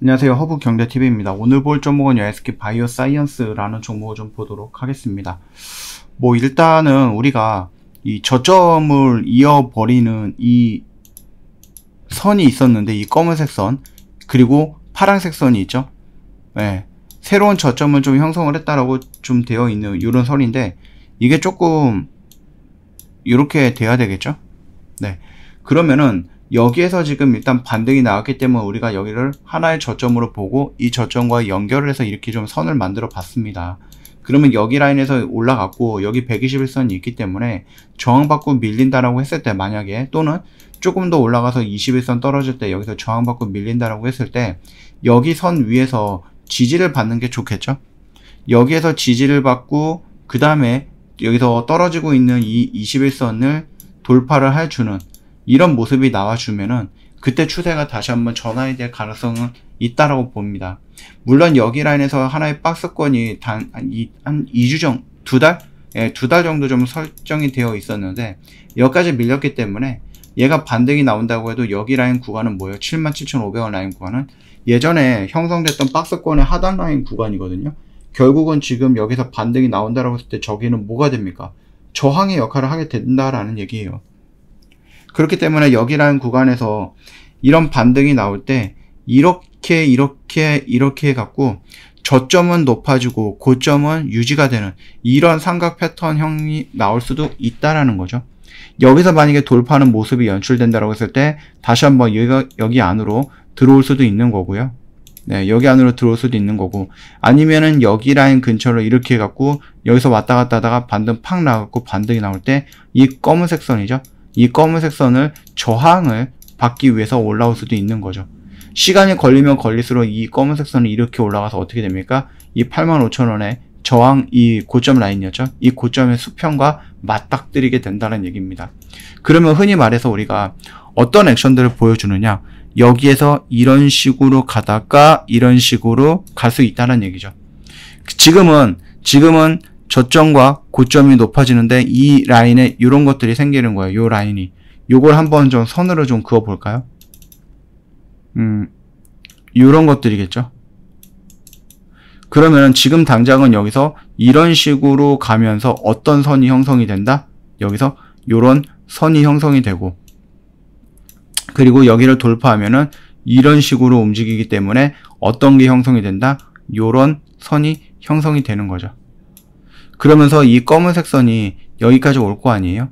안녕하세요. 허브 경제 TV입니다. 오늘 볼 종목은 SK 바이오 사이언스라는 종목을 좀 보도록 하겠습니다. 뭐 일단은 우리가 이 저점을 이어버리는 이 선이 있었는데 이 검은색 선 그리고 파란색 선이 있죠. 네, 새로운 저점을 좀 형성을 했다라고 좀 되어 있는 이런 선인데 이게 조금 이렇게 돼야 되겠죠. 네. 그러면은 여기에서 지금 일단 반등이 나왔기 때문에 우리가 여기를 하나의 저점으로 보고 이 저점과 연결을 해서 이렇게 좀 선을 만들어 봤습니다. 그러면 여기 라인에서 올라갔고 여기 121선이 있기 때문에 저항받고 밀린다라고 했을 때 만약에 또는 조금 더 올라가서 21선 떨어질 때 여기서 저항받고 밀린다라고 했을 때 여기 선 위에서 지지를 받는 게 좋겠죠? 여기에서 지지를 받고 그 다음에 여기서 떨어지고 있는 이 21선을 돌파를 해주는 이런 모습이 나와주면은 그때 추세가 다시 한번 전환이 될 가능성은 있다라고 봅니다. 물론 여기 라인에서 하나의 박스권이 단, 한, 2주 정도, 두 달? 예, 두 달 정도 좀 설정이 되어 있었는데, 여기까지 밀렸기 때문에 얘가 반등이 나온다고 해도 여기 라인 구간은 뭐예요? 77,500원 라인 구간은 예전에 형성됐던 박스권의 하단 라인 구간이거든요. 결국은 지금 여기서 반등이 나온다고 했을 때 저기는 뭐가 됩니까? 저항의 역할을 하게 된다라는 얘기예요. 그렇기 때문에 여기라는 구간에서 이런 반등이 나올 때 이렇게 이렇게 이렇게 해갖고 저점은 높아지고 고점은 유지가 되는 이런 삼각 패턴형이 나올 수도 있다라는 거죠. 여기서 만약에 돌파하는 모습이 연출된다라고 했을 때 다시 한번 여기, 여기 안으로 들어올 수도 있는 거고요. 네, 여기 안으로 들어올 수도 있는 거고 아니면은 여기 라인 근처로 이렇게 해갖고 여기서 왔다 갔다 하다가 반등 팍 나갖고 반등이 나올 때 이 검은색 선이죠. 이 검은색 선을 저항을 받기 위해서 올라올 수도 있는 거죠. 시간이 걸리면 걸릴수록 이 검은색 선이 이렇게 올라가서 어떻게 됩니까? 이 85,000원의 저항 이 고점 라인이었죠. 이 고점의 수평과 맞닥뜨리게 된다는 얘기입니다. 그러면 흔히 말해서 우리가 어떤 액션들을 보여주느냐? 여기에서 이런 식으로 가다가 이런 식으로 갈 수 있다는 얘기죠. 지금은 지금은 저점과 고점이 높아지는데 이 라인에 이런 것들이 생기는 거예요. 이 라인이. 요걸 한번 좀 선으로 좀 그어볼까요? 음, 이런 것들이겠죠. 그러면 지금 당장은 여기서 이런 식으로 가면서 어떤 선이 형성이 된다? 여기서 이런 선이 형성이 되고 그리고 여기를 돌파하면은 이런 식으로 움직이기 때문에 어떤 게 형성이 된다? 이런 선이 형성이 되는 거죠. 그러면서 이 검은색 선이 여기까지 올 거 아니에요?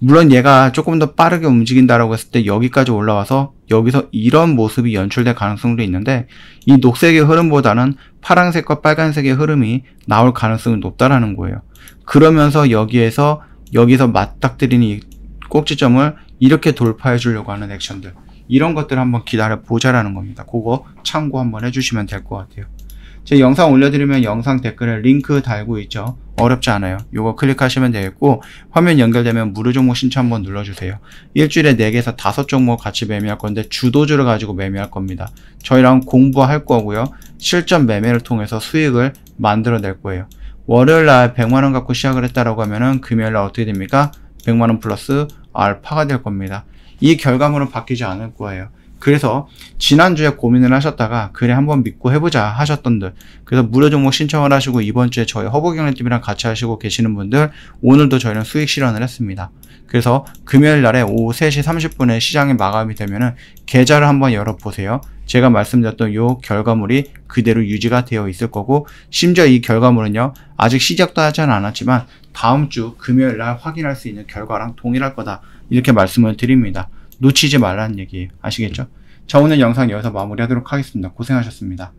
물론 얘가 조금 더 빠르게 움직인다라고 했을 때 여기까지 올라와서 여기서 이런 모습이 연출될 가능성도 있는데 이 녹색의 흐름보다는 파란색과 빨간색의 흐름이 나올 가능성이 높다라는 거예요. 그러면서 여기에서 여기서 맞닥뜨리는 이 꼭지점을 이렇게 돌파해 주려고 하는 액션들 이런 것들 한번 기다려 보자라는 겁니다. 그거 참고 한번 해주시면 될 것 같아요. 제 영상 올려드리면 영상 댓글에 링크 달고 있죠. 어렵지 않아요. 이거 클릭하시면 되겠고 화면 연결되면 무료 종목 신청 한번 눌러주세요. 일주일에 4개에서 5종목 같이 매매할 건데 주도주를 가지고 매매할 겁니다. 저희랑 공부할 거고요. 실전 매매를 통해서 수익을 만들어낼 거예요. 월요일 날 100만원 갖고 시작을 했다라고 하면은 금요일 날 어떻게 됩니까? 100만원 플러스 알파가 될 겁니다. 이 결과물은 바뀌지 않을 거예요. 그래서 지난주에 고민을 하셨다가 그래 한번 믿고 해보자 하셨던들 그래서 무료 종목 신청을 하시고 이번 주에 저희 허브경제팀이랑 같이 하시고 계시는 분들 오늘도 저희는 수익 실현을 했습니다. 그래서 금요일 날에 오후 3시 30분에 시장이 마감이 되면은 계좌를 한번 열어보세요. 제가 말씀드렸던 요 결과물이 그대로 유지가 되어 있을 거고 심지어 이 결과물은요 아직 시작도 하지는 않았지만 다음 주 금요일 날 확인할 수 있는 결과랑 동일할 거다 이렇게 말씀을 드립니다. 놓치지 말라는 얘기 아시겠죠? 자 오늘 영상 여기서 마무리하도록 하겠습니다. 고생하셨습니다.